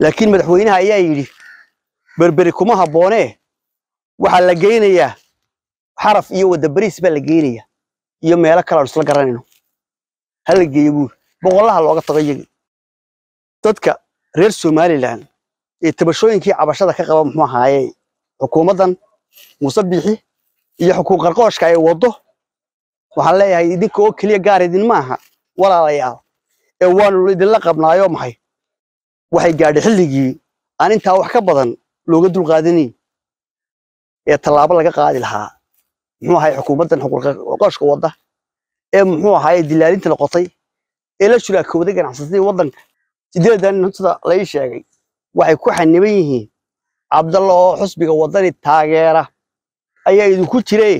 laakiin madaxweynaha ayaa yidhi berberi kuma haboonee waxaa la geynayaa xaraf iyo wadabariis baa la geynayaa iyo meelo kale aan isla garanayno la geeyo buur boqollaha looga tago iyagii dadka reer somalilan ee tabashooyinkii cabashada ka qaba muxuu ahaayee xukuumaddan muuse biixi iyo xukuuq qarqooshka ee waddo waxaan leeyahay idinka oo keliya gaar idin ma aha walaalayaal ee waanu idinla qabnaayo maxay waxay gaadhay xilligii aan intaa wax ka badan looga dulqaadini ee tallaabo laga qaadi lahaa muxuu ahay xukuumaddan xuquuqoshka wadda ee muxuu ahaay dilaalinta noqotay ee la shuraakooday ganacsatadii waddanka sideedan sida la ii sheegay waxay ku xaniban yihiin cabdalla oo xusbiga waddani taageera ayaa idinku jiray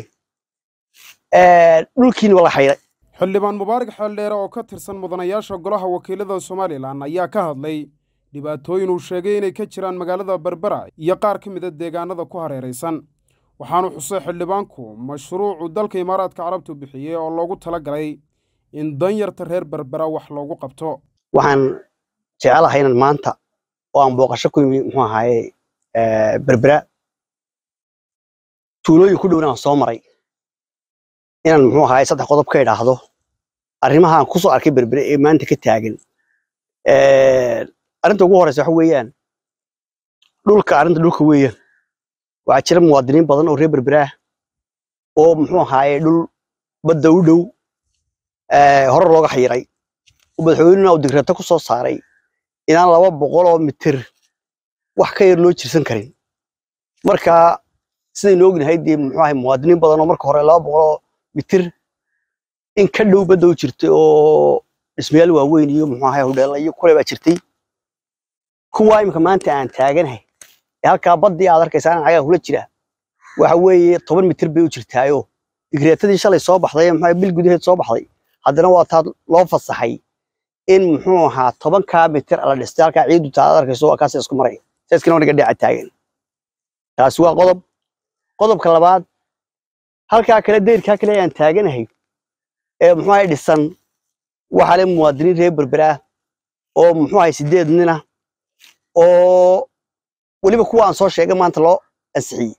dhulkiina wala xayray xildhibaan mubaarak xeeldheere oo ka tirsan mudanayaasha golaha wakiilada somalilan ayaa ka hadlay dhibaatooyin uu sheegay inay ka jiraan magaalada berbera iyo qaar ka mida ah deegaanada ku hareeraysan waxaanu xusay xildhibaanku mashruucu dalka imaaraadka carabtu bixiyey oo loogu tala galay in danyarta reer berbera wax loogu qabto waxaan jecelahay inaan maanta oo aan booqasho ku yimi muxuu ahaaye eh, berbera tuulooyin ku dhowna soo maray inaan muxuu ahaaye saddex qodob ka idhaahdo arrimaha aan kusoo arkay berbere ee maanta ka taagan eh, arinta ugu horeysa waxa weeyaan dhulka arrinta dhulka weeyaan waxaa jira muwaadiniin badan oo reer berberaah oo muxuu ahaaye dhul badda u dhow eh, horar looga xayiray oo madaxweynena uu digrata ku soo saaray inaan laba boqol oo mitir wax ka yar loo jirsan karin marka sidaynu ognahay dee muxuu ahay muwaadiniin badan oo marka hore laba boqol oo mitir in ka dhow badda u jirtay oo dhismayaal waaweyn iyo muxuu ahay hodheella iyo kule baa jirtay kuwaa imika maanta aan taaganahay ee halkaa baddii aad arkaysaa cagaa kula jira waxa weeye toban mitir bay u jirtaayo digreetadii shalay soo baxday muxuu bil gudaheed soo baxday haddana waa taad loo fasaxay in muxuu ahaa tobankaa mitir ala dhistay halkaa ciidu taad arkayso waa kaasa isku maraya saiskana waniga dhinaca taagan taasi waa qodob qodobka labaad halkaa kale dayrkaa kale ayaan taaganahay ee muxuu ahay dhisan waxaa le muwaadiniin reer berbera oo muxuu ahay sideed nina ah oo weliba kuwa aan soo sheegay maanta loo ansixiyey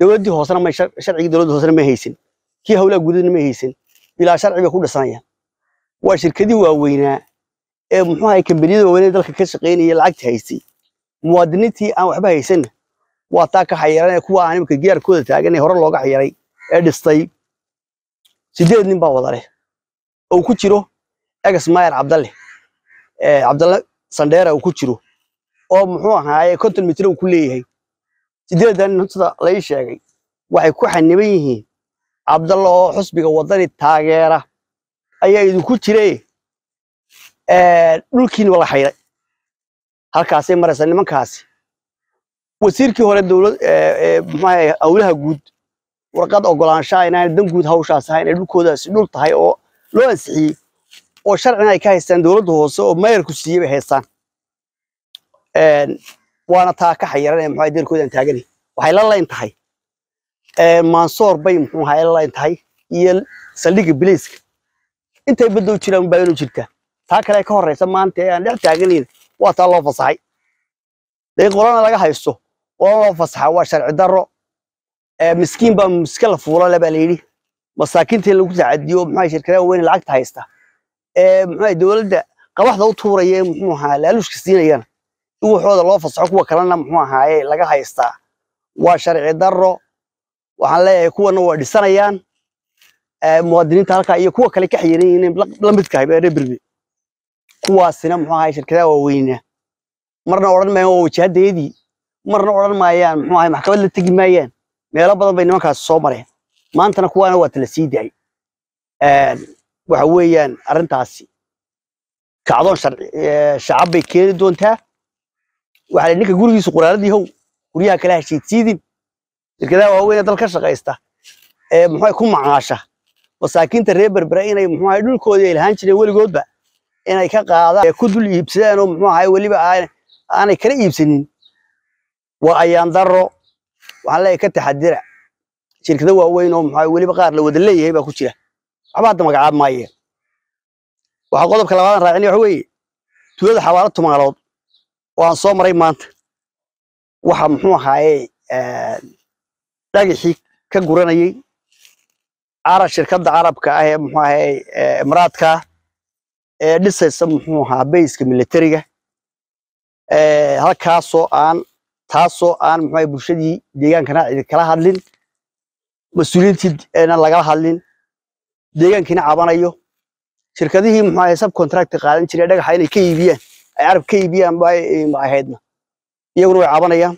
dowladdii hoosena may sharcigii dowladda hoosena may haysan kii hawlaha gudahana may haysan bilaa sharci bay ku dhisanayaan waa shirkadii waaweynaa ee muxuu ahay kambaniyada waaweynee dalka ka shaqaynaya lacagta haystay muwaadiniintii aan waxba haysanna waa taa ka xayaran ee kuwa aan imika giyaarkooda taagan ee hore looga xayaray ee dhistay sideed nin baa wada leh oo ku jiro egas maayer cabdalle cabdalle sandheera uu ku jiro oo muxuu ahaaye konton mitir uu ku leeyahay sideedan husda sheegay waxay ku xaniban yihiin cabdalla oo xusbiga wadani taageera ayaa idinku jire dhulkiina wala xayray halkaasay maraysa nimankaasi wasiirkii hore dowlad guud warqad ogolaanshaha inaana dan guud hawshaas ahayn ee dhulkoodaasi dhul tahay oo loo ansixiyey oo sharcina ay ka haystaan dowladda hoose oo maayarku siiyey bay haystaan waana taakaxa yaran mxu deerkoodan taagani waxay la layn tahay mansoor bay muxuu ahaa la layn tahay iyo saldhigga biliiska intay badow jiraan baa inuu jirtaa taa kale ka horraysa maanta ee aan dhex taaganayn waa taa loo fasaxay dee qolana laga haysto qolana loo fasaxa waa sharci darro miskiin baa miska la fuula le baa la yidhi masaakiintii lagu sacadiyo muxuu shirkadaha weyn lacagta haysta ee muxuu dowladda qabaxda u tuuraya muxuu ahaa laaluushka siinayana in waxooda loo fasaxo kuwa kalena muxuu ahaaye laga haystaa waa sharci darro waxaan leeyahay kuwana waa dhisanayaan muwaadiniinta halkaa iyo kuwa kale ka xayiran yihiin la midkahay reer berbe kuwaasina muxuu ahaye shirkadaha waaweyna marna odhan maayaan waa wajahaddeedii marna odhan maayaan muxuu ahaye maxkamad la tegi maayaan meelo badan bay nimankaasi soo mareen maantana kuwaana waa tala sii daay waxa weeyaan arrintaasi kacdoon shacab bay keeni doontaa waxaa ninka gurigiisu quraaradii how guryaha kala heshiidsiidin shirkadaha waaweyn dal ka shaqaysta ee muxuu ku macaasha masaakiinta reer berbera inay muxuu dhulkoodii ay lahaan jireen weligoodba inay ka qaadaan ee ku dul iibsadaan oo muxuu ahay weliba aanay kala iibsanin waa ayaan daro waxaan leeyahay ka taxadira shirkada waaweyn oo muxuu weliba qaar la wada leeyahay baa ku jira waxba hadda magacaab maayeen waxaa qodobka labaad raacin waxa weeye tuulada xawaalo tumaalood oo soo maray maanta waxa muxuu ahaaye eh, dhagixii ka guranayay carab shirkadda carabka ah ee muxuu ahaye eh, imaraadka ee eh, dhisaysa muxuu ahaa bayska militariga halkaasoo aan taasoo aan muxuu ahaye bulshadii deegaankana cidi kala hadlin mas-uuliyiintiina lagala hadlin deegaankiina cabanayo shirkadihii muxuu ahaye subcontractor qaadan jiray dhagaxa inay ka iibiyaan ay carab ka iibiyaan eh, ma ahaydna iyaguna way cabanayaan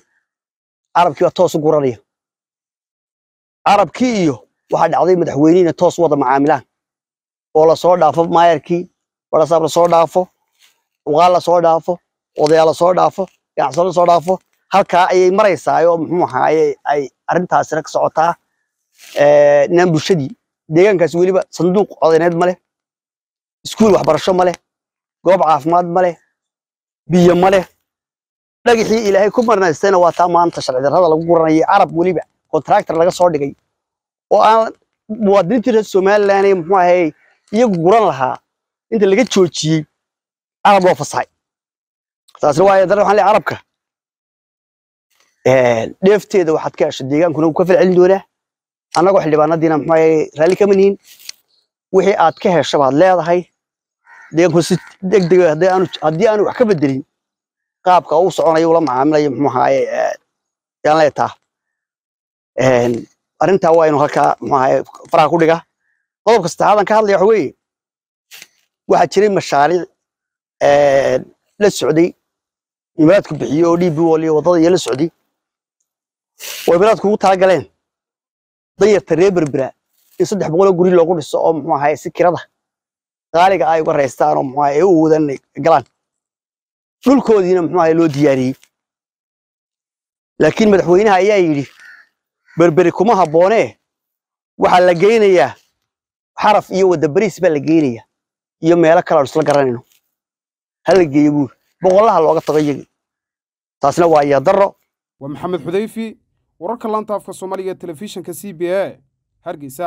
carabkii waa toos u guranaya carabkii iyo waxaa dhacday madaxweynihina toos wada macaamilaan oo lasoo dhaafo maayarkii barasaab lasoo dhaafo uqaal lasoo dhaafo odayaa lasoo dhaafo ganacsado lasoo dhaafo halkaa ayay maraysaa oo muxuu ahaaye ay arrintaasina ka socotaa inaan eh, bulshadii deegaankaas weliba sanduuq codeyneed ma leh iskuul waxbarasho ma leh goob caafimaad ma leh biyo ma leh dhagixii ilaahay ku marnaystayna waa taa maanta sharci darrada lagu guranayay carab weliba contractor laga soo dhigay oo aan muwaadiniintii reer somalilan ee muxuu ahay iyagu guran lahaa inta laga joojiyey carab loo fasaxay taasna waa ayadare waxaan leeyahay carabka dheefteeda waxaad ka hesho deegaankuna wuu ka falcelin doonaa anagoo xildhibaanadiina muxuu ahay raalli kama nihin wixii aad ka heshabaad leedahay deegansi degdega ah, haddii aanu wax ka bedelin qaabka uu soconayo ula macaamilayo muxuu ahaaye eh, yaan halkaa muxuu faraha ku dhiga qodobka saddexaadan ka hadlaya waxa weeye waxaa jiray mashaariic eh, la socday imaaraadku bixiyo oo dhiibbi waliyo waddada iyo la socday oo imaaraadku ugu talagaleen danyarta reer berbera in saddex boqoloo guri loogu dhiso oo muxuu ahaaye si kirada qaaliga ay uga oo raystaanoo mxua ay u wadan galaan dhulkoodiina muxuu mxuaha loo diyaariyey laakiin madaxweynaha ayaa yidhi berberi kuma habboonee waxaa la geynayaa xaraf iyo wadabariis baa la geynayaa iyo meelo kale aan isla garanayno la geeyo buur boqollaha looga tago iyagii taasna waa iyodaro waa maxamed xudayfi wararka laanta afka soomaaliga telefishinka c b a hargeysa